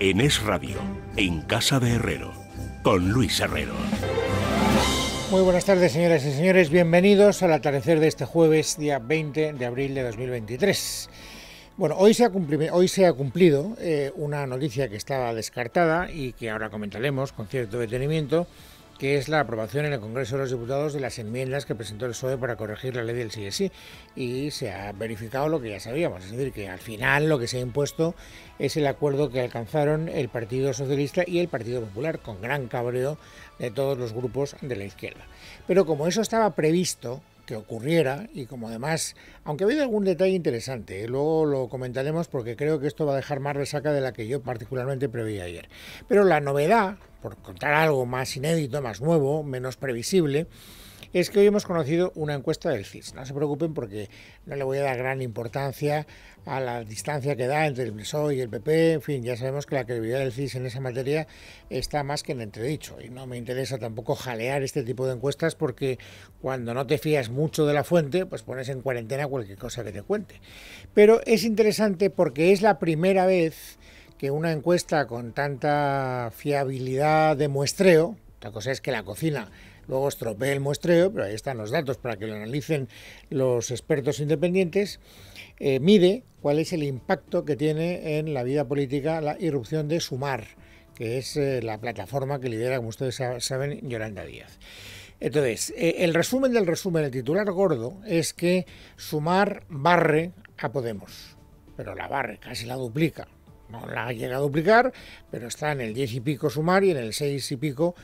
en Es Radio, en Casa de Herrero, con Luis Herrero. Muy buenas tardes, señoras y señores. Bienvenidos al atardecer de este jueves, día 20 de abril de 2023. Bueno, hoy se ha cumplido, hoy se ha cumplido eh, una noticia que estaba descartada y que ahora comentaremos con cierto detenimiento que es la aprobación en el Congreso de los Diputados de las enmiendas que presentó el PSOE para corregir la ley del sí. Y se ha verificado lo que ya sabíamos, es decir, que al final lo que se ha impuesto es el acuerdo que alcanzaron el Partido Socialista y el Partido Popular, con gran cabreo de todos los grupos de la izquierda. Pero como eso estaba previsto, que ocurriera y como además, aunque ha algún detalle interesante, ¿eh? luego lo comentaremos porque creo que esto va a dejar más resaca de la que yo particularmente preveía ayer. Pero la novedad, por contar algo más inédito, más nuevo, menos previsible, es que hoy hemos conocido una encuesta del CIS. No se preocupen porque no le voy a dar gran importancia a la distancia que da entre el PSOE y el PP. En fin, ya sabemos que la credibilidad del CIS en esa materia está más que en entredicho. Y no me interesa tampoco jalear este tipo de encuestas porque cuando no te fías mucho de la fuente, pues pones en cuarentena cualquier cosa que te cuente. Pero es interesante porque es la primera vez que una encuesta con tanta fiabilidad de muestreo, otra cosa es que la cocina luego estropeé el muestreo, pero ahí están los datos para que lo analicen los expertos independientes, eh, mide cuál es el impacto que tiene en la vida política la irrupción de Sumar, que es eh, la plataforma que lidera, como ustedes saben, Yolanda Díaz. Entonces, eh, el resumen del resumen, el titular gordo, es que Sumar barre a Podemos, pero la barre, casi la duplica. No la llega a duplicar, pero está en el 10 y pico Sumar y en el 6 y pico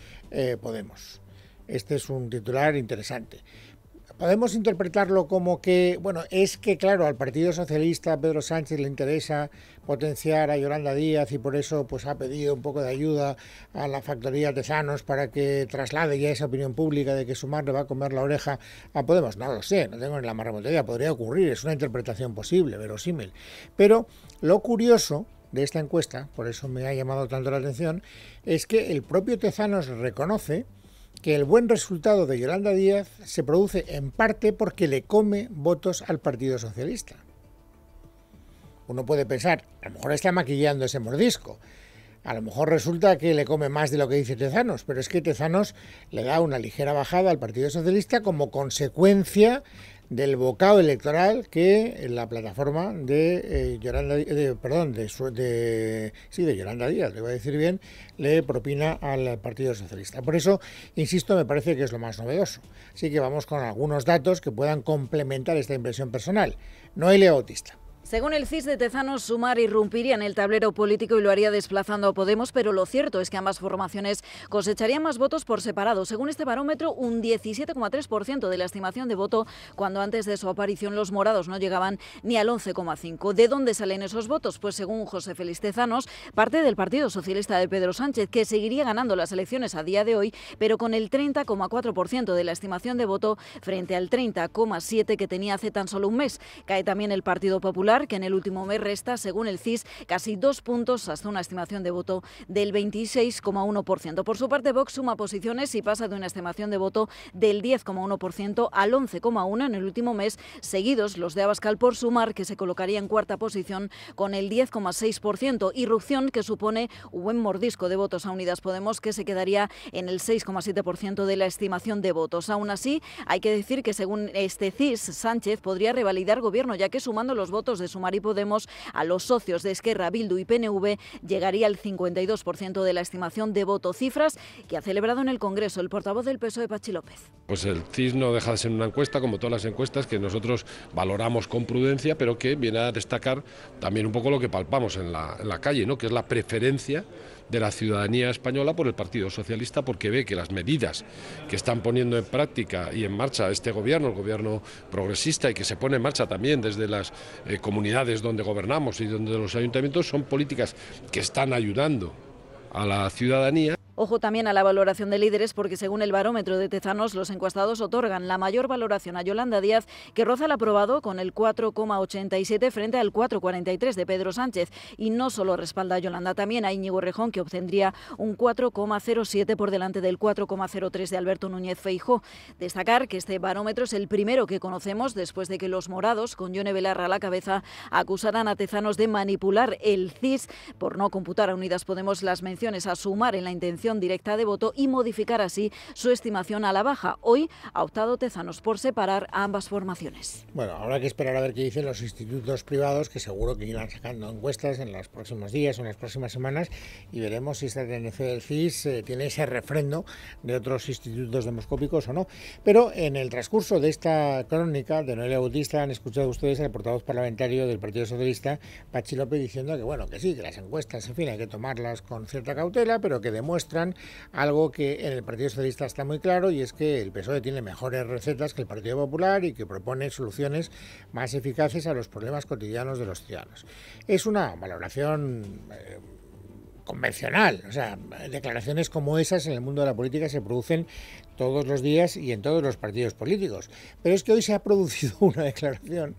Podemos. Este es un titular interesante. Podemos interpretarlo como que, bueno, es que claro, al Partido Socialista, Pedro Sánchez le interesa potenciar a Yolanda Díaz y por eso pues ha pedido un poco de ayuda a la factoría Tezanos para que traslade ya esa opinión pública de que su madre va a comer la oreja a Podemos. No lo sé, no tengo ni la idea, podría ocurrir, es una interpretación posible, verosímil. Pero lo curioso de esta encuesta, por eso me ha llamado tanto la atención, es que el propio Tezanos reconoce que el buen resultado de Yolanda Díaz se produce en parte porque le come votos al Partido Socialista. Uno puede pensar, a lo mejor está maquillando ese mordisco, a lo mejor resulta que le come más de lo que dice Tezanos, pero es que Tezanos le da una ligera bajada al Partido Socialista como consecuencia del bocado electoral que la plataforma de eh, eh, perdón de, de Díaz le a decir bien le propina al Partido Socialista por eso insisto me parece que es lo más novedoso así que vamos con algunos datos que puedan complementar esta impresión personal No Noelia autista. Según el CIS de Tezanos, Sumar irrumpiría en el tablero político y lo haría desplazando a Podemos, pero lo cierto es que ambas formaciones cosecharían más votos por separado. Según este barómetro, un 17,3% de la estimación de voto, cuando antes de su aparición los morados no llegaban ni al 11,5%. ¿De dónde salen esos votos? Pues según José Feliz Tezanos, parte del Partido Socialista de Pedro Sánchez, que seguiría ganando las elecciones a día de hoy, pero con el 30,4% de la estimación de voto frente al 30,7% que tenía hace tan solo un mes. Cae también el Partido Popular que en el último mes resta, según el CIS, casi dos puntos hasta una estimación de voto del 26,1%. Por su parte, Vox suma posiciones y pasa de una estimación de voto del 10,1% al 11,1% en el último mes, seguidos los de Abascal por sumar, que se colocaría en cuarta posición con el 10,6%, irrupción que supone un buen mordisco de votos a Unidas Podemos, que se quedaría en el 6,7% de la estimación de votos. Aún así, hay que decir que según este CIS, Sánchez podría revalidar gobierno, ya que sumando los votos de de Sumar y Podemos, a los socios de Esquerra, Bildu y PNV llegaría el 52% de la estimación de voto, cifras que ha celebrado en el Congreso el portavoz del PSOE, Pachi López. Pues el CIS no deja de ser una encuesta, como todas las encuestas, que nosotros valoramos con prudencia, pero que viene a destacar también un poco lo que palpamos en la, calle, ¿no? que es la preferencia de la ciudadanía española por el Partido Socialista porque ve que las medidas que están poniendo en práctica y en marcha este gobierno, el gobierno progresista y que se pone en marcha también desde las eh, comunidades donde gobernamos y donde los ayuntamientos son políticas que están ayudando a la ciudadanía. Ojo también a la valoración de líderes porque según el barómetro de Tezanos los encuestados otorgan la mayor valoración a Yolanda Díaz que roza el aprobado con el 4,87 frente al 4,43 de Pedro Sánchez y no solo respalda a Yolanda también a Íñigo Rejón que obtendría un 4,07 por delante del 4,03 de Alberto Núñez Feijó. Destacar que este barómetro es el primero que conocemos después de que los morados con Yone Belarra a la cabeza acusaran a Tezanos de manipular el CIS por no computar a Unidas Podemos las menciones a sumar en la intención directa de voto y modificar así su estimación a la baja. Hoy ha optado Tezanos por separar ambas formaciones. Bueno, habrá que esperar a ver qué dicen los institutos privados, que seguro que irán sacando encuestas en los próximos días o en las próximas semanas, y veremos si esta tendencia del CIS eh, tiene ese refrendo de otros institutos demoscópicos o no. Pero en el transcurso de esta crónica de Noelia Bautista han escuchado ustedes al portavoz parlamentario del Partido Socialista, Pachi López, diciendo que bueno, que sí, que las encuestas, en fin, hay que tomarlas con cierta cautela, pero que demuestra algo que en el Partido Socialista está muy claro y es que el PSOE tiene mejores recetas que el Partido Popular y que propone soluciones más eficaces a los problemas cotidianos de los ciudadanos. Es una valoración... Eh, convencional. O sea, declaraciones como esas en el mundo de la política se producen todos los días y en todos los partidos políticos. Pero es que hoy se ha producido una declaración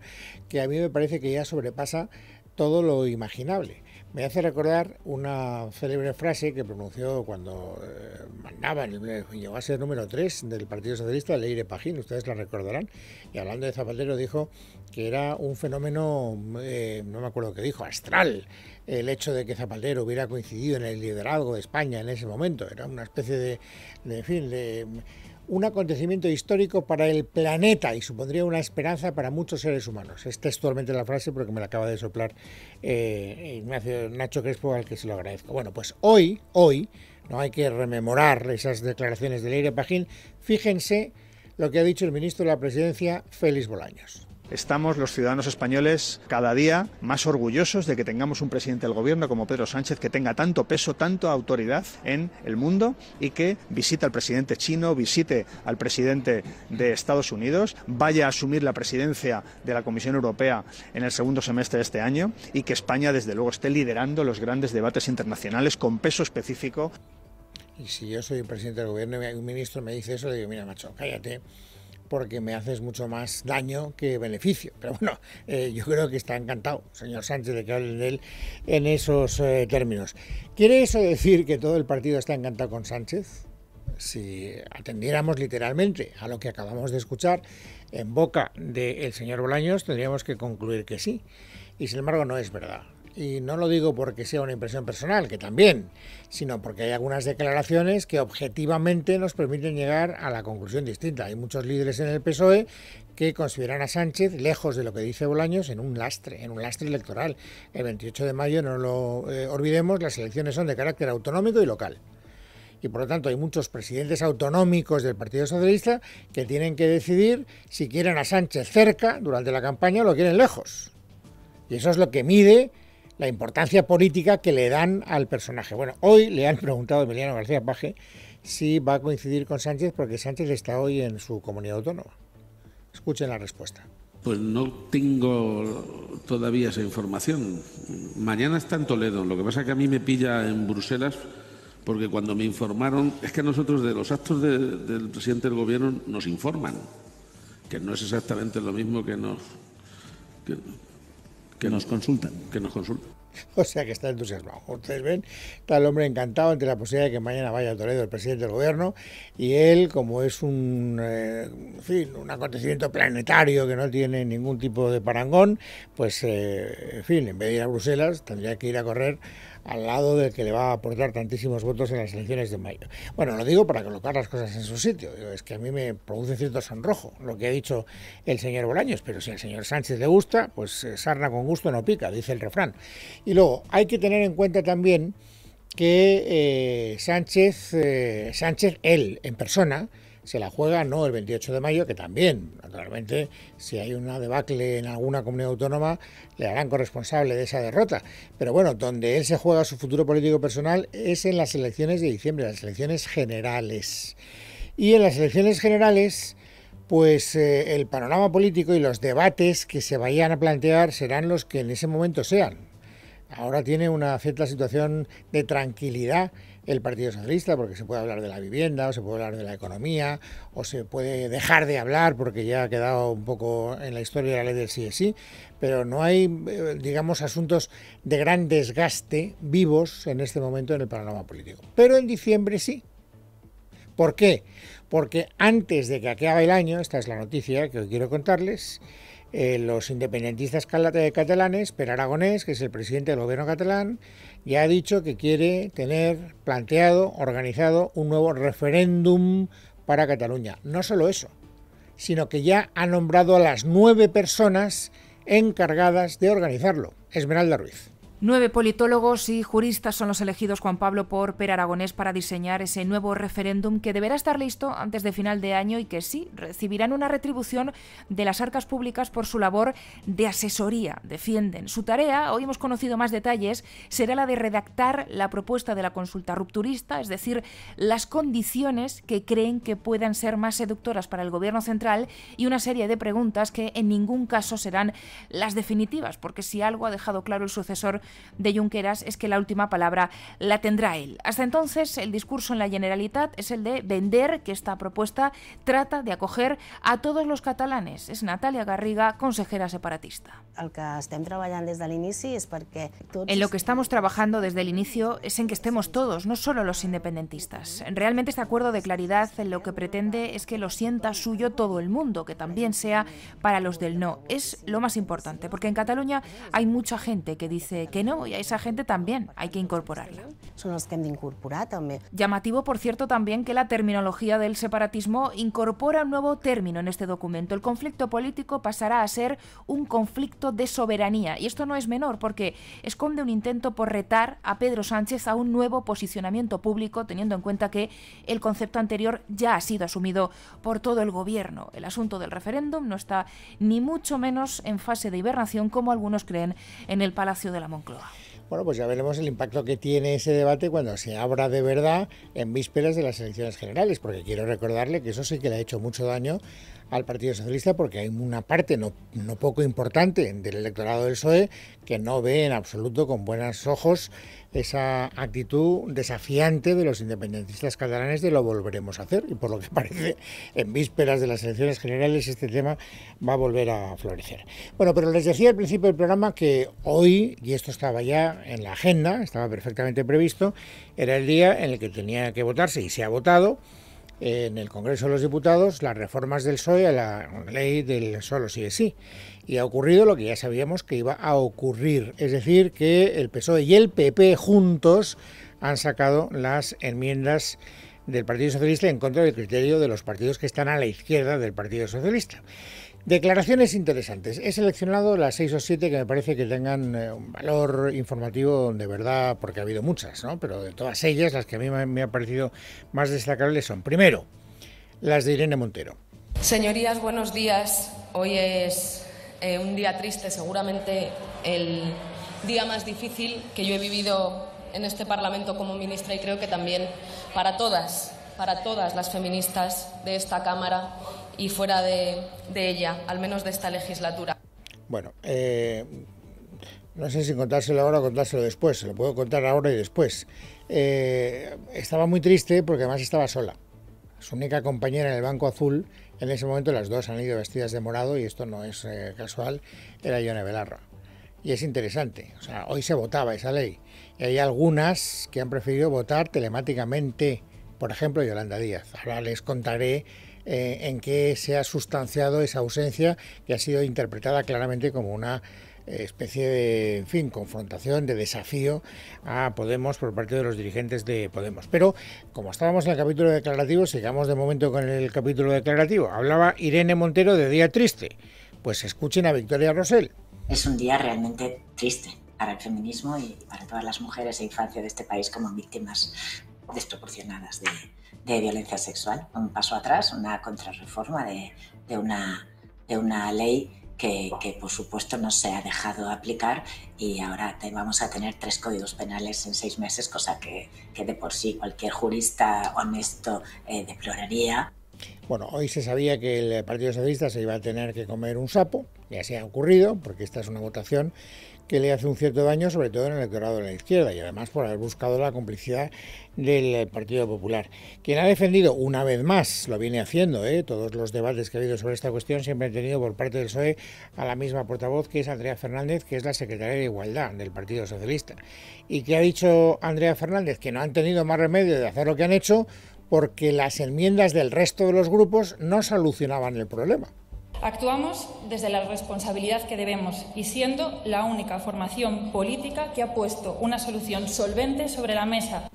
que a mí me parece que ya sobrepasa todo lo imaginable me hace recordar una célebre frase que pronunció cuando eh, mandaba, llegó a ser número 3 del Partido Socialista, Leire Pagín, ustedes la recordarán, y hablando de Zapatero dijo que era un fenómeno, eh, no me acuerdo qué dijo, astral, el hecho de que Zapatero hubiera coincidido en el liderazgo de España en ese momento, era una especie de, fin, de un acontecimiento histórico para el planeta y supondría una esperanza para muchos seres humanos. Es textualmente la frase porque me la acaba de soplar eh, Ignacio Nacho Crespo, al que se lo agradezco. Bueno, pues hoy, hoy, no hay que rememorar esas declaraciones de Leire Pajín, fíjense lo que ha dicho el ministro de la Presidencia, Félix Bolaños. Estamos los ciudadanos españoles cada día más orgullosos de que tengamos un presidente del gobierno como Pedro Sánchez que tenga tanto peso, tanta autoridad en el mundo y que visite al presidente chino, visite al presidente de Estados Unidos, vaya a asumir la presidencia de la Comisión Europea en el segundo semestre de este año y que España desde luego esté liderando los grandes debates internacionales con peso específico. Y si yo soy presidente del gobierno y un ministro me dice eso, le digo, mira macho, cállate porque me haces mucho más daño que beneficio. Pero bueno, eh, yo creo que está encantado, señor Sánchez, de que hablen de él en esos eh, términos. ¿Quiere eso decir que todo el partido está encantado con Sánchez? Si atendiéramos literalmente a lo que acabamos de escuchar en boca del señor Bolaños, tendríamos que concluir que sí. Y sin embargo, no es verdad y no lo digo porque sea una impresión personal, que también, sino porque hay algunas declaraciones que objetivamente nos permiten llegar a la conclusión distinta. Hay muchos líderes en el PSOE que consideran a Sánchez, lejos de lo que dice Bolaños, en un lastre, en un lastre electoral. El 28 de mayo, no lo eh, olvidemos, las elecciones son de carácter autonómico y local y por lo tanto hay muchos presidentes autonómicos del Partido Socialista que tienen que decidir si quieren a Sánchez cerca durante la campaña o lo quieren lejos. Y eso es lo que mide la importancia política que le dan al personaje. Bueno, hoy le han preguntado a Emiliano García Paje si va a coincidir con Sánchez porque Sánchez está hoy en su comunidad autónoma. Escuchen la respuesta. Pues no tengo todavía esa información. Mañana está en Toledo. Lo que pasa es que a mí me pilla en Bruselas porque cuando me informaron, es que nosotros de los actos del presidente del gobierno nos informan, que no es exactamente lo mismo que nos que nos consultan. Que nos consultan. O sea que está entusiasmado. Ustedes ven, está el hombre encantado ante la posibilidad de que mañana vaya a Toledo el presidente del gobierno y él, como es un, eh, fin, un acontecimiento planetario que no tiene ningún tipo de parangón, pues, eh, en fin, en vez de ir a Bruselas, tendría que ir a correr al lado del que le va a aportar tantísimos votos en las elecciones de mayo. Bueno, lo digo para colocar las cosas en su sitio. Es que a mí me produce cierto sonrojo lo que ha dicho el señor Bolaños, pero si al señor Sánchez le gusta, pues eh, sarna con gusto no pica, dice el refrán. Y luego, hay que tener en cuenta también que eh, Sánchez, eh, Sánchez, él en persona, se la juega no el 28 de mayo, que también, naturalmente, si hay una debacle en alguna comunidad autónoma, le harán corresponsable de esa derrota. Pero bueno, donde él se juega su futuro político personal es en las elecciones de diciembre, las elecciones generales. Y en las elecciones generales, pues eh, el panorama político y los debates que se vayan a plantear serán los que en ese momento sean. Ahora tiene una cierta situación de tranquilidad el Partido Socialista, porque se puede hablar de la vivienda, o se puede hablar de la economía, o se puede dejar de hablar porque ya ha quedado un poco en la historia de la ley del sí sí, pero no hay, eh, digamos, asuntos de gran desgaste vivos en este momento en el panorama político. Pero en diciembre sí. ¿Por qué? Porque antes de que acabe el año, esta es la noticia que hoy quiero contarles, eh, los independentistas eh, catalanes, Per Aragonés, que es el presidente del gobierno catalán, ya ha dicho que quiere tener planteado, organizado un nuevo referéndum para Cataluña. No solo eso, sino que ya ha nombrado a las nueve personas encargadas de organizarlo. Esmeralda Ruiz. Nueve politólogos y juristas son los elegidos Juan Pablo por Per Aragonés para diseñar ese nuevo referéndum que deberá estar listo antes de final de año y que sí recibirán una retribución de las arcas públicas por su labor de asesoría. Defienden su tarea, hoy hemos conocido más detalles, será la de redactar la propuesta de la consulta rupturista, es decir, las condiciones que creen que puedan ser más seductoras para el gobierno central y una serie de preguntas que en ningún caso serán las definitivas, porque si algo ha dejado claro el sucesor de Junqueras es que la última palabra la tendrá él. Hasta entonces, el discurso en la Generalitat es el de vender que esta propuesta trata de acoger a todos los catalanes. Es Natalia Garriga, consejera separatista. El que En lo que estamos trabajando desde el inicio es en que estemos todos, no solo los independentistas. Realmente este acuerdo de claridad lo que pretende es que lo sienta suyo todo el mundo, que también sea para los del no. Es lo más importante, porque en Cataluña hay mucha gente que dice que no, y a esa gente también hay que incorporarla. Son los que de incorporar Llamativo, por cierto, también que la terminología del separatismo incorpora un nuevo término en este documento. El conflicto político pasará a ser un conflicto de soberanía. Y esto no es menor porque esconde un intento por retar a Pedro Sánchez a un nuevo posicionamiento público, teniendo en cuenta que el concepto anterior ya ha sido asumido por todo el gobierno. El asunto del referéndum no está ni mucho menos en fase de hibernación como algunos creen en el Palacio de la Moncloa. Bueno, pues ya veremos el impacto que tiene ese debate cuando se abra de verdad en vísperas de las elecciones generales, porque quiero recordarle que eso sí que le ha hecho mucho daño al Partido Socialista porque hay una parte no, poco importante del electorado del PSOE que no ve en absoluto con buenos ojos esa actitud desafiante de los independentistas catalanes de lo volveremos a hacer. Y por lo que parece, en vísperas de las elecciones generales este tema va a volver a florecer. Bueno, pero les decía al principio del programa que hoy, y esto estaba ya en la agenda, estaba perfectamente previsto, era el día en el que tenía que votarse y se ha votado en el Congreso de los Diputados las reformas del PSOE a la ley del solo sí es sí. Y ha ocurrido lo que ya sabíamos que iba a ocurrir, es decir, que el PSOE y el PP juntos han sacado las enmiendas del Partido Socialista en contra del criterio de los partidos que están a la izquierda del Partido Socialista. Declaraciones interesantes. He seleccionado las seis o siete que me parece que tengan eh, un valor informativo de verdad, porque ha habido muchas, ¿no? Pero de todas ellas, las que a mí me ha parecido más destacables son, primero, las de Irene Montero. Señorías, buenos días. Hoy es eh, un día triste, seguramente el día más difícil que yo he vivido en este Parlamento como ministra y creo que también para todas, para todas las feministas de esta Cámara y fuera de, ella, al menos de esta legislatura. Bueno, eh, no sé si contárselo ahora o contárselo después, se lo puedo contar ahora y después. Eh, estaba muy triste porque además estaba sola. Su única compañera en el Banco Azul, en ese momento las dos han ido vestidas de morado y esto no es eh, casual, era Ione Belarra. Y es interesante, o sea, hoy se votaba esa ley y hay algunas que han preferido votar telemáticamente, por ejemplo Yolanda Díaz. Ahora les contaré eh, en que se ha sustanciado esa ausencia que ha sido interpretada claramente como una eh, especie de, en fin, confrontación, de desafío a Podemos por parte de los dirigentes de Podemos. Pero, como estábamos en el capítulo declarativo, sigamos de momento con el capítulo declarativo. Hablaba Irene Montero de Día Triste. Pues escuchen a Victoria Rosell. Es un día realmente triste para el feminismo y para todas las mujeres e infancia de este país como víctimas desproporcionadas de, de violencia sexual. Un paso atrás, una contrarreforma de, una, de una ley que, por supuesto no se ha dejado aplicar y ahora vamos a tener tres códigos penales en seis meses, cosa que, que de por sí cualquier jurista honesto eh, deploraría. Bueno, hoy se sabía que el Partido Socialista se iba a tener que comer un sapo, ya se ha ocurrido, porque esta es una votación que le hace un cierto daño, sobre todo en el electorado de la izquierda, y además por haber buscado la complicidad del eh, Partido Popular, quien ha defendido una vez más, lo viene haciendo, eh, todos los debates que ha habido sobre esta cuestión siempre han tenido por parte del PSOE a la misma portavoz que es Andrea Fernández, que es la secretaria de Igualdad del Partido Socialista. Y que ha dicho Andrea Fernández que no han tenido más remedio de hacer lo que han hecho porque las enmiendas del resto de los grupos no solucionaban el problema. Actuamos desde la responsabilidad que debemos y siendo la única formación política que ha puesto una solución solvente sobre la mesa.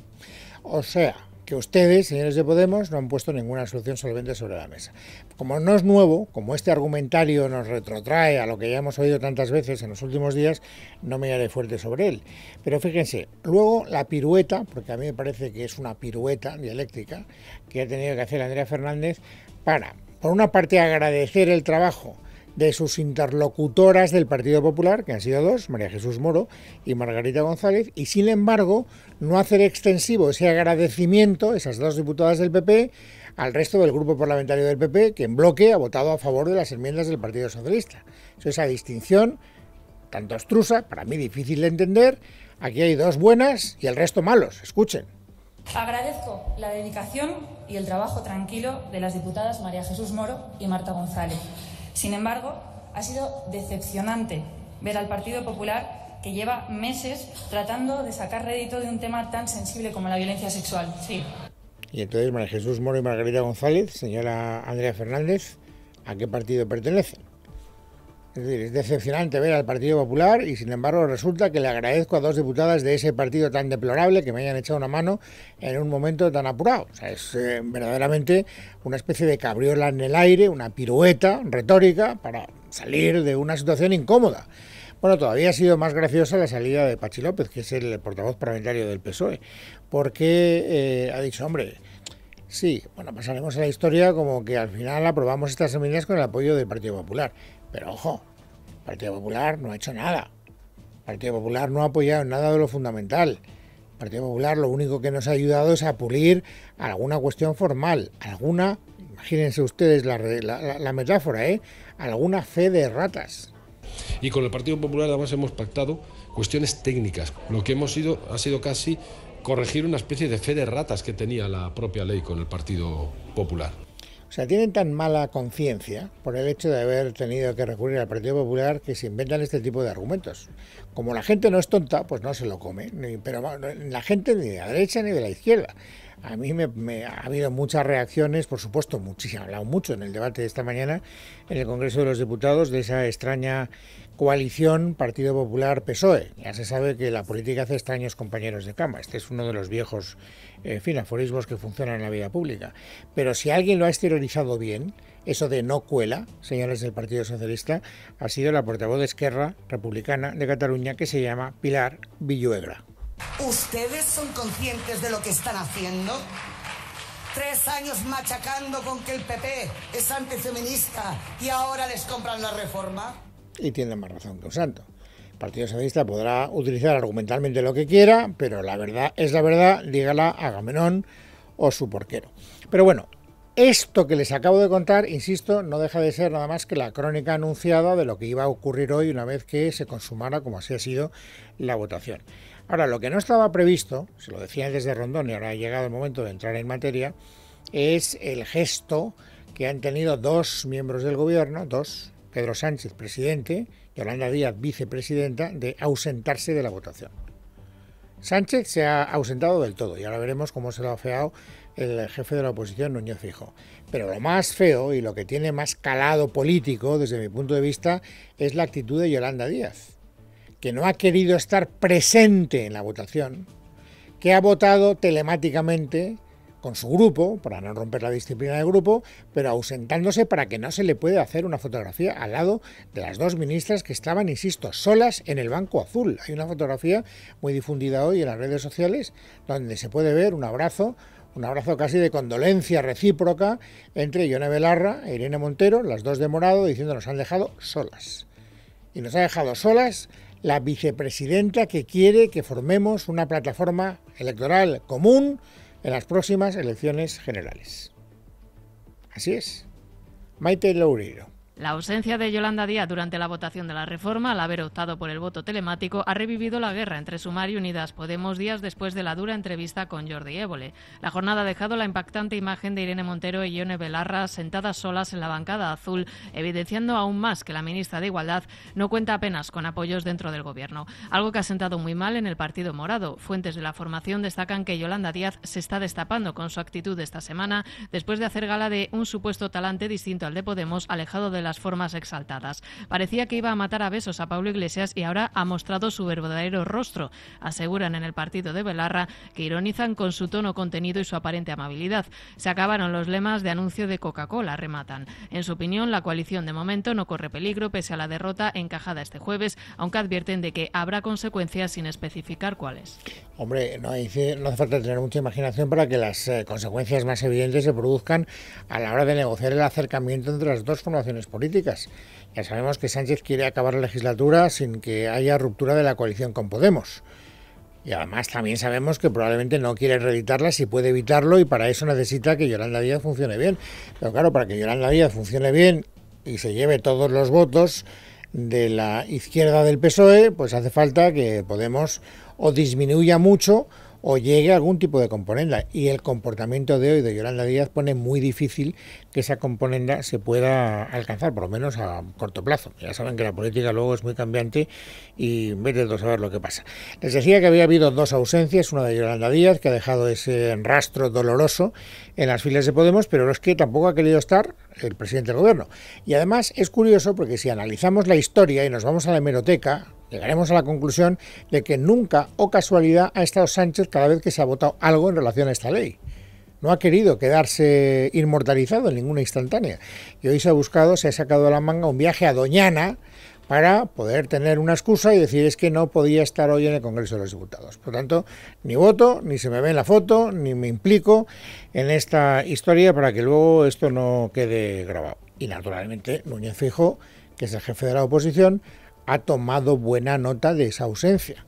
O sea, que ustedes, señores de Podemos, no han puesto ninguna solución solvente sobre la mesa. Como no es nuevo, como este argumentario nos retrotrae a lo que ya hemos oído tantas veces en los últimos días, no me haré fuerte sobre él. Pero fíjense, luego la pirueta, porque a mí me parece que es una pirueta dialéctica, que ha tenido que hacer Andrea Fernández para por una parte, agradecer el trabajo de sus interlocutoras del Partido Popular, que han sido dos, María Jesús Moro y Margarita González, y sin embargo no hacer extensivo ese agradecimiento, esas dos diputadas del PP, al resto del grupo parlamentario del PP, que en bloque ha votado a favor de las enmiendas del Partido Socialista. esa distinción, tanto obstrusa, para mí difícil de entender, aquí hay dos buenas y el resto malos, escuchen. Agradezco la dedicación y el trabajo tranquilo de las diputadas María Jesús Moro y Marta González. Sin embargo, ha sido decepcionante ver al Partido Popular que lleva meses tratando de sacar rédito de un tema tan sensible como la violencia sexual. Sí. Y entonces María Jesús Moro y Margarita González, señora Andrea Fernández, ¿a qué partido pertenecen? Es decir, es decepcionante ver al Partido Popular y sin embargo resulta que le agradezco a dos diputadas de ese partido tan deplorable que me hayan echado una mano en un momento tan apurado. O sea, es eh, verdaderamente una especie de cabriola en el aire, una pirueta retórica para salir de una situación incómoda. Bueno, todavía ha sido más graciosa la salida de Pachi López, que es el portavoz parlamentario del PSOE, porque eh, ha dicho, hombre, sí, bueno, pasaremos a la historia como que al final aprobamos estas enmiendas con el apoyo del Partido Popular. Pero ojo, el Partido Popular no ha hecho nada. El Partido Popular no ha apoyado nada de lo fundamental. El Partido Popular lo único que nos ha ayudado es a pulir alguna cuestión formal, alguna, imagínense ustedes la, la metáfora, ¿eh? alguna fe de ratas. Y con el Partido Popular además hemos pactado cuestiones técnicas. Lo que hemos sido ha sido casi corregir una especie de fe de ratas que tenía la propia ley con el Partido Popular. O sea, tienen tan mala conciencia por el hecho de haber tenido que recurrir al Partido Popular que se inventan este tipo de argumentos. Como la gente no es tonta, pues no se lo come. pero la gente ni de la derecha ni de la izquierda. A mí me, ha habido muchas reacciones, por supuesto, muchísimo, ha hablado mucho en el debate de esta mañana en el Congreso de los Diputados de esa extraña coalición Partido Popular-PSOE. Ya se sabe que la política hace extraños compañeros de cama. Este es uno de los viejos, eh, en aforismos que funcionan en la vida pública. Pero si alguien lo ha esterilizado bien, eso de no cuela, señores del Partido Socialista, ha sido la portavoz de Esquerra Republicana de Cataluña que se llama Pilar Villuegra. ¿Ustedes son conscientes de lo que están haciendo? Tres años machacando con que el PP es antifeminista y ahora les compran la reforma y tiene más razón que un santo. El Partido Socialista podrá utilizar argumentalmente lo que quiera, pero la verdad es la verdad, dígala a Agamenón o su porquero. Pero bueno, esto que les acabo de contar, insisto, no deja de ser nada más que la crónica anunciada de lo que iba a ocurrir hoy una vez que se consumara, como así ha sido, la votación. Ahora, lo que no estaba previsto, se lo decía desde Rondón y ahora ha llegado el momento de entrar en materia, es el gesto que han tenido dos miembros del gobierno, dos, Pedro Sánchez, presidente, Yolanda Díaz, vicepresidenta, de ausentarse de la votación. Sánchez se ha ausentado del todo y ahora veremos cómo se lo ha feado el jefe de la oposición, Núñez Fijo. Pero lo más feo y lo que tiene más calado político, desde mi punto de vista, es la actitud de Yolanda Díaz, que no ha querido estar presente en la votación, que ha votado telemáticamente con su grupo, para no romper la disciplina del grupo, pero ausentándose para que no se le puede hacer una fotografía al lado de las dos ministras que estaban, insisto, solas en el Banco Azul. Hay una fotografía muy difundida hoy en las redes sociales donde se puede ver un abrazo un abrazo casi de condolencia recíproca entre Ione Belarra e Irene Montero, las dos de Morado, diciendo nos han dejado solas. Y nos ha dejado solas la vicepresidenta que quiere que formemos una plataforma electoral común en las próximas elecciones generales. Así es. Maite Loureiro. La ausencia de Yolanda Díaz durante la votación de la reforma, al haber optado por el voto telemático, ha revivido la guerra entre Sumar y Unidas Podemos días después de la dura entrevista con Jordi Évole. La jornada ha dejado la impactante imagen de Irene Montero y Ione Belarra sentadas solas en la bancada azul, evidenciando aún más que la ministra de Igualdad no cuenta apenas con apoyos dentro del gobierno, algo que ha sentado muy mal en el Partido Morado. Fuentes de la formación destacan que Yolanda Díaz se está destapando con su actitud esta semana después de hacer gala de un supuesto talante distinto al de Podemos, alejado de la las formas exaltadas. Parecía que iba a matar a besos a Pablo Iglesias y ahora ha mostrado su verdadero rostro, aseguran en el partido de Belarra, que ironizan con su tono contenido y su aparente amabilidad. Se acabaron los lemas de anuncio de Coca-Cola, rematan. En su opinión, la coalición de momento no corre peligro pese a la derrota encajada este jueves, aunque advierten de que habrá consecuencias sin especificar cuáles. Hombre, no, hace, hace falta tener mucha imaginación para que las eh, consecuencias más evidentes se produzcan a la hora de negociar el acercamiento entre las dos formaciones políticas. Ya sabemos que Sánchez quiere acabar la legislatura sin que haya ruptura de la coalición con Podemos. Y además también sabemos que probablemente no quiere reeditarla si puede evitarlo y para eso necesita que Yolanda Díaz funcione bien. Pero claro, para que Yolanda Díaz funcione bien y se lleve todos los votos de la izquierda del PSOE, pues hace falta que Podemos o disminuya mucho o llegue algún tipo de componenda. Y el comportamiento de hoy de Yolanda Díaz pone muy difícil que esa componenda se pueda alcanzar, por lo menos a corto plazo. Ya saben que la política luego es muy cambiante y vete a saber lo que pasa. Les decía que había habido dos ausencias, una de Yolanda Díaz, que ha dejado ese rastro doloroso en las filas de Podemos, pero es que tampoco ha querido estar el presidente del gobierno. Y además es curioso porque si analizamos la historia y nos vamos a la hemeroteca, llegaremos a la conclusión de que nunca o casualidad ha estado Sánchez cada vez que se ha votado algo en relación a esta ley. No ha querido quedarse inmortalizado en ninguna instantánea. Y hoy se ha buscado, se ha sacado de la manga un viaje a Doñana para poder tener una excusa y decir es que no podía estar hoy en el Congreso de los Diputados. Por tanto, ni voto, ni se me ve en la foto, ni me implico en esta historia para que luego esto no quede grabado. Y naturalmente, Núñez Fijo, que es el jefe de la oposición, ha tomado buena nota de esa ausencia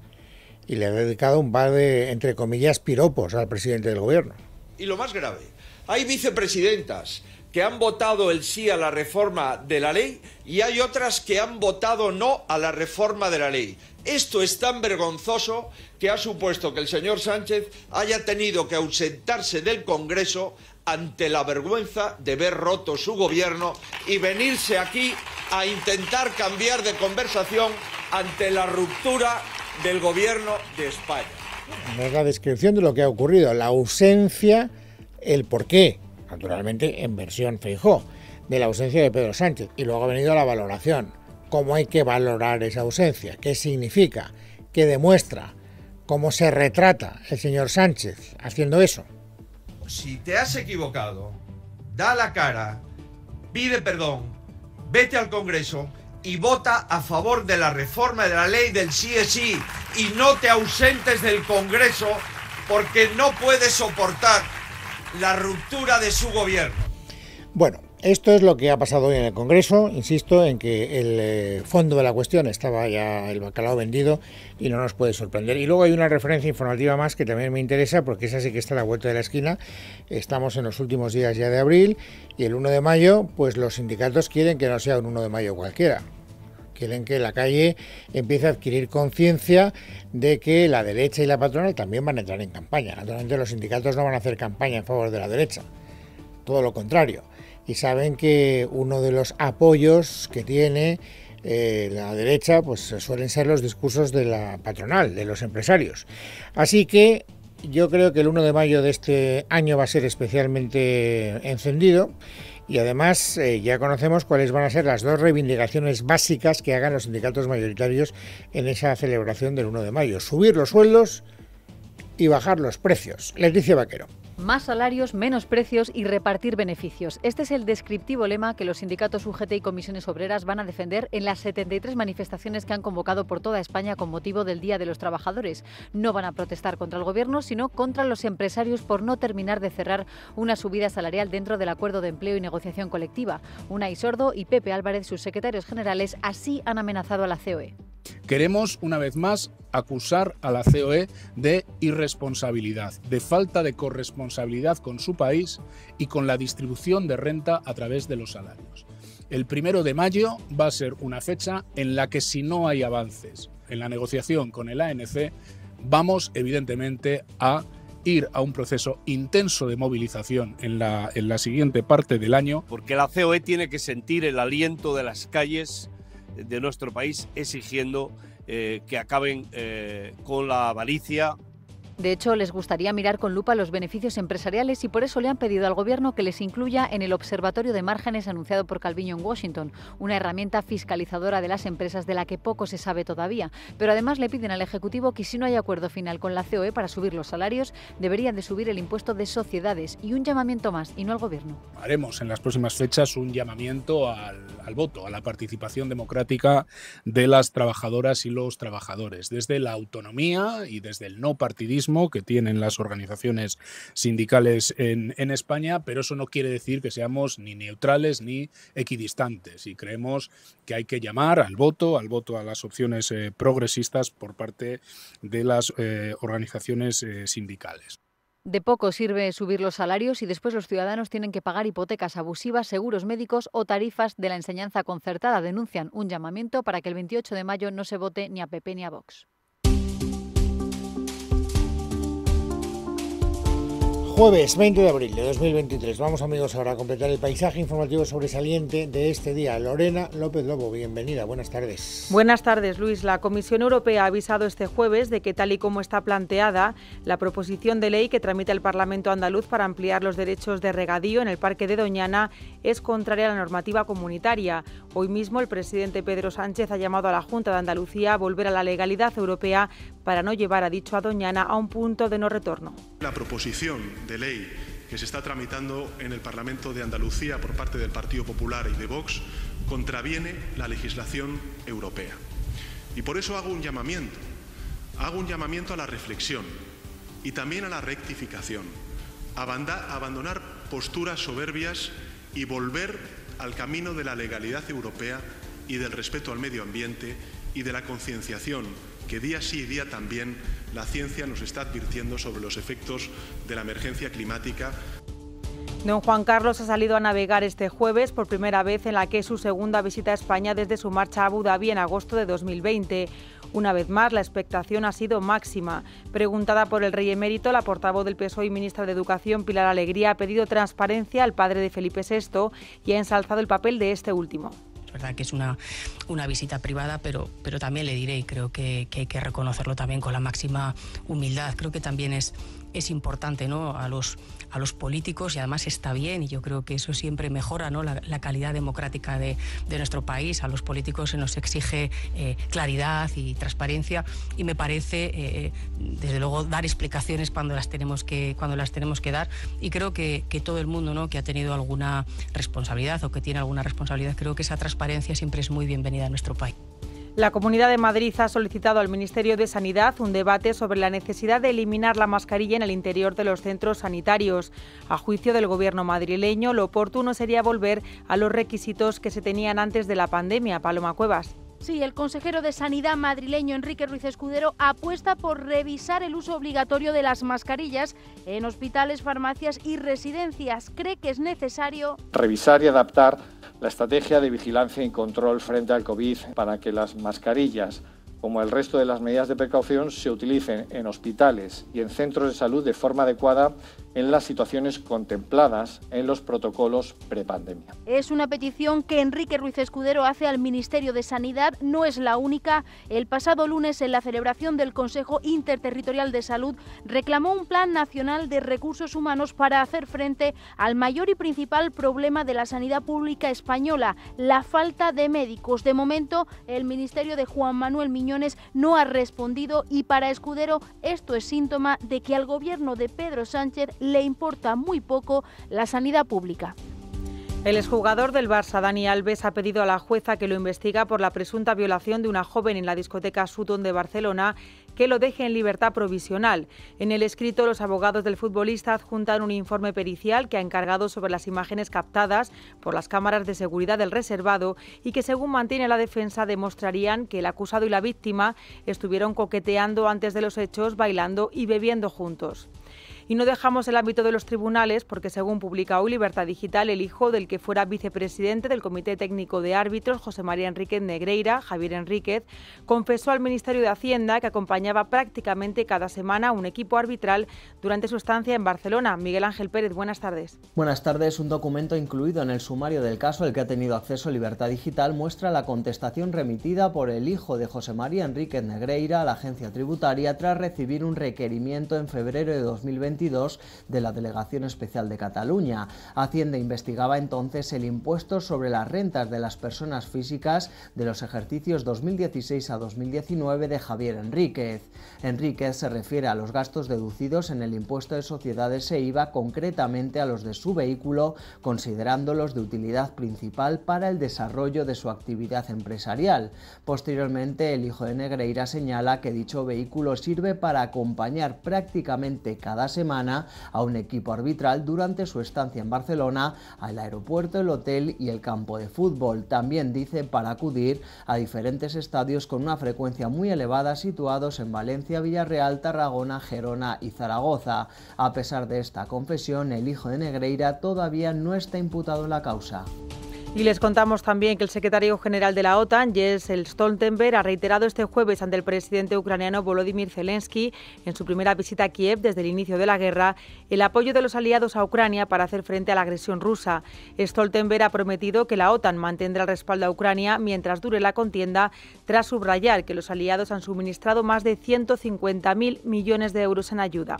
y le ha dedicado un par de, entre comillas, piropos al presidente del gobierno. Y lo más grave, hay vicepresidentas que han votado el sí a la reforma de la ley y hay otras que han votado no a la reforma de la ley. Esto es tan vergonzoso que ha supuesto que el señor Sánchez haya tenido que ausentarse del Congreso ante la vergüenza de ver roto su gobierno y venirse aquí a intentar cambiar de conversación ante la ruptura del gobierno de España. la descripción de lo que ha ocurrido, la ausencia, el porqué, naturalmente en versión Feijó, de la ausencia de Pedro Sánchez. Y luego ha venido la valoración, cómo hay que valorar esa ausencia, qué significa, qué demuestra, cómo se retrata el señor Sánchez haciendo eso si te has equivocado, da la cara, pide perdón, vete al Congreso y vota a favor de la reforma de la ley del CSI y no te ausentes del Congreso porque no puedes soportar la ruptura de su gobierno. Bueno, esto es lo que ha pasado hoy en el Congreso. Insisto en que el eh, fondo de la cuestión estaba ya el bacalao vendido y no nos puede sorprender. Y luego hay una referencia informativa más que también me interesa porque esa sí que está a la vuelta de la esquina. Estamos en los últimos días ya de abril y el 1 de mayo, pues los sindicatos quieren que no sea un 1 de mayo cualquiera quieren que la calle empiece a adquirir conciencia de que la derecha y la patronal también van a entrar en campaña. Naturalmente los sindicatos no van a hacer campaña en favor de la derecha, todo lo contrario y saben que uno de los apoyos que tiene eh, la derecha pues suelen ser los discursos de la patronal, de los empresarios. Así que yo creo que el 1 de mayo de este año va a ser especialmente encendido. Y además eh, ya conocemos cuáles van a ser las dos reivindicaciones básicas que hagan los sindicatos mayoritarios en esa celebración del 1 de mayo. Subir los sueldos y bajar los precios. Leticia Vaquero. Más salarios, menos precios y repartir beneficios. Este es el descriptivo lema que los sindicatos UGT y comisiones obreras van a defender en las 73 manifestaciones que han convocado por toda España con motivo del Día de los Trabajadores. No van a protestar contra el Gobierno, sino contra los empresarios por no terminar de cerrar una subida salarial dentro del acuerdo de empleo y negociación colectiva. y Sordo y Pepe Álvarez, sus secretarios generales, así han amenazado a la COE. Queremos, una vez más, acusar a la COE de irresponsabilidad, de falta de corresponsabilidad con su país y con la distribución de renta a través de los salarios. El primero de mayo va a ser una fecha en la que si no hay avances en la negociación con el ANC, vamos evidentemente a ir a un proceso intenso de movilización en la, siguiente parte del año. Porque la COE tiene que sentir el aliento de las calles de nuestro país exigiendo eh, que acaben eh, con la avaricia, de hecho, les gustaría mirar con lupa los beneficios empresariales y por eso le han pedido al Gobierno que les incluya en el Observatorio de Márgenes anunciado por Calviño en Washington, una herramienta fiscalizadora de las empresas de la que poco se sabe todavía. Pero además le piden al Ejecutivo que si no hay acuerdo final con la COE para subir los salarios, deberían de subir el impuesto de sociedades y un llamamiento más, y no al Gobierno. Haremos en las próximas fechas un llamamiento al, al voto, a la participación democrática de las trabajadoras y los trabajadores, desde la autonomía y desde el no partidismo que tienen las organizaciones sindicales en, España, pero eso no quiere decir que seamos ni neutrales ni equidistantes y creemos que hay que llamar al voto, al voto a las opciones eh, progresistas por parte de las eh, organizaciones eh, sindicales. De poco sirve subir los salarios y después los ciudadanos tienen que pagar hipotecas abusivas, seguros médicos o tarifas de la enseñanza concertada. Denuncian un llamamiento para que el 28 de mayo no se vote ni a PP ni a Vox. Jueves 20 de abril de 2023. Vamos amigos ahora a completar el paisaje informativo sobresaliente de este día. Lorena López Lobo, bienvenida. Buenas tardes. Buenas tardes, Luis. La Comisión Europea ha avisado este jueves de que tal y como está planteada la proposición de ley que tramita el Parlamento andaluz para ampliar los derechos de regadío en el Parque de Doñana es contraria a la normativa comunitaria. Hoy mismo el presidente Pedro Sánchez ha llamado a la Junta de Andalucía a volver a la legalidad europea para no llevar a dicho a Doñana a un punto de no retorno. La proposición de ley que se está tramitando en el Parlamento de Andalucía por parte del Partido Popular y de Vox contraviene la legislación europea. Y por eso hago un llamamiento, hago un llamamiento a la reflexión y también a la rectificación, ...a abandonar posturas soberbias y volver al camino de la legalidad europea y del respeto al medio ambiente y de la concienciación que día sí y día también la ciencia nos está advirtiendo sobre los efectos de la emergencia climática. Don Juan Carlos ha salido a navegar este jueves por primera vez en la que es su segunda visita a España desde su marcha a Abu Dhabi en agosto de 2020. Una vez más, la expectación ha sido máxima. Preguntada por el rey emérito, la portavoz del PSOE y ministra de Educación, Pilar Alegría, ha pedido transparencia al padre de Felipe VI y ha ensalzado el papel de este último verdad que es una, una visita privada, pero, pero también le diré, y creo que, que hay que reconocerlo también con la máxima humildad, creo que también es, es importante ¿no? a, los, a los políticos y además está bien y yo creo que eso siempre mejora ¿no? la, la calidad democrática de, de, nuestro país. A los políticos se nos exige eh, claridad y transparencia y me parece, eh, eh desde luego, dar explicaciones cuando las tenemos que, cuando las tenemos que dar y creo que, que todo el mundo ¿no? que ha tenido alguna responsabilidad o que tiene alguna responsabilidad, creo que esa transparencia siempre es muy bienvenida a nuestro país. La Comunidad de Madrid ha solicitado al Ministerio de Sanidad un debate sobre la necesidad de eliminar la mascarilla en el interior de los centros sanitarios. A juicio del Gobierno madrileño, lo oportuno sería volver a los requisitos que se tenían antes de la pandemia. Paloma Cuevas. Sí, el consejero de Sanidad madrileño Enrique Ruiz Escudero apuesta por revisar el uso obligatorio de las mascarillas en hospitales, farmacias y residencias. Cree que es necesario revisar y adaptar la estrategia de vigilancia y control frente al COVID para que las mascarillas, como el resto de las medidas de precaución, se utilicen en hospitales y en centros de salud de forma adecuada en las situaciones contempladas en los protocolos prepandemia. Es una petición que Enrique Ruiz Escudero hace al Ministerio de Sanidad, no es la única. El pasado lunes, en la celebración del Consejo Interterritorial de Salud, reclamó un plan nacional de recursos humanos para hacer frente al mayor y principal problema de la sanidad pública española, la falta de médicos. De momento, el Ministerio de Juan Manuel Miñones no ha respondido y para Escudero esto es síntoma de que al gobierno de Pedro Sánchez le importa muy poco la sanidad pública. El exjugador del Barça, Dani Alves, ha pedido a la jueza que lo investiga por la presunta violación de una joven en la discoteca Sutton de Barcelona que lo deje en libertad provisional. En el escrito, los abogados del futbolista adjuntan un informe pericial que ha encargado sobre las imágenes captadas por las cámaras de seguridad del reservado y que, según mantiene la defensa, demostrarían que el acusado y la víctima estuvieron coqueteando antes de los hechos, bailando y bebiendo juntos. Y no dejamos el ámbito de los tribunales porque, según publica hoy Libertad Digital, el hijo del que fuera vicepresidente del Comité Técnico de Árbitros, José María Enríquez Negreira, Javier Enríquez, confesó al Ministerio de Hacienda que acompañaba prácticamente cada semana un equipo arbitral durante su estancia en Barcelona. Miguel Ángel Pérez, buenas tardes. Buenas tardes. Un documento incluido en el sumario del caso el que ha tenido acceso Libertad Digital muestra la contestación remitida por el hijo de José María Enríquez Negreira a la agencia tributaria tras recibir un requerimiento en febrero de 2020 de la Delegación Especial de Cataluña. Hacienda investigaba entonces el impuesto sobre las rentas de las personas físicas de los ejercicios 2016 a 2019 de Javier Enríquez. Enríquez se refiere a los gastos deducidos en el impuesto de sociedades e IVA, concretamente a los de su vehículo, considerándolos de utilidad principal para el desarrollo de su actividad empresarial. Posteriormente, el hijo de Negreira señala que dicho vehículo sirve para acompañar prácticamente cada semana a un equipo arbitral durante su estancia en Barcelona, al aeropuerto, el hotel y el campo de fútbol. También dice para acudir a diferentes estadios con una frecuencia muy elevada situados en Valencia, Villarreal, Tarragona, Gerona y Zaragoza. A pesar de esta confesión, el hijo de Negreira todavía no está imputado en la causa. Y les contamos también que el secretario general de la OTAN, Jens Stoltenberg, ha reiterado este jueves ante el presidente ucraniano Volodymyr Zelensky, en su primera visita a Kiev desde el inicio de la guerra, el apoyo de los aliados a Ucrania para hacer frente a la agresión rusa. Stoltenberg ha prometido que la OTAN mantendrá el respaldo a Ucrania mientras dure la contienda, tras subrayar que los aliados han suministrado más de 150.000 millones de euros en ayuda.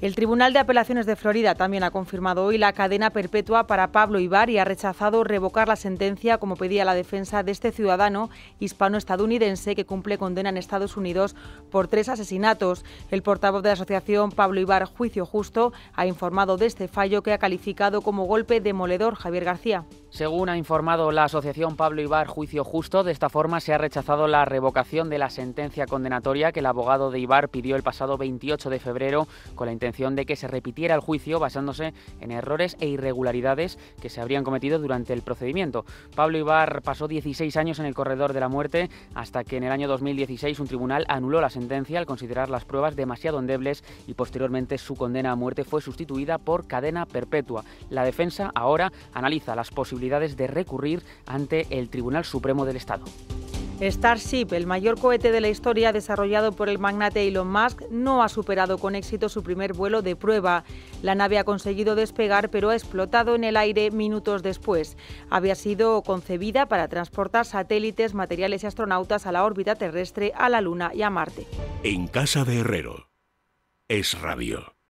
El Tribunal de Apelaciones de Florida también ha confirmado hoy la cadena perpetua para Pablo Ibar y ha rechazado revocar la sentencia como pedía la defensa de este ciudadano hispano-estadounidense que cumple condena en Estados Unidos por tres asesinatos. El portavoz de la asociación Pablo Ibar Juicio Justo ha informado de este fallo que ha calificado como golpe demoledor Javier García. Según ha informado la Asociación Pablo Ibar Juicio Justo, de esta forma se ha rechazado la revocación de la sentencia condenatoria que el abogado de Ibar pidió el pasado 28 de febrero con la intención de que se repitiera el juicio basándose en errores e irregularidades que se habrían cometido durante el procedimiento. Pablo Ibar pasó 16 años en el corredor de la muerte hasta que en el año 2016 un tribunal anuló la sentencia al considerar las pruebas demasiado endebles y posteriormente su condena a muerte fue sustituida por cadena perpetua. La defensa ahora analiza las posibilidades de recurrir ante el Tribunal Supremo del Estado. Starship, el mayor cohete de la historia desarrollado por el magnate Elon Musk, no ha superado con éxito su primer vuelo de prueba. La nave ha conseguido despegar, pero ha explotado en el aire minutos después. Había sido concebida para transportar satélites, materiales y astronautas a la órbita terrestre, a la Luna y a Marte. En casa de Herrero, es rabio.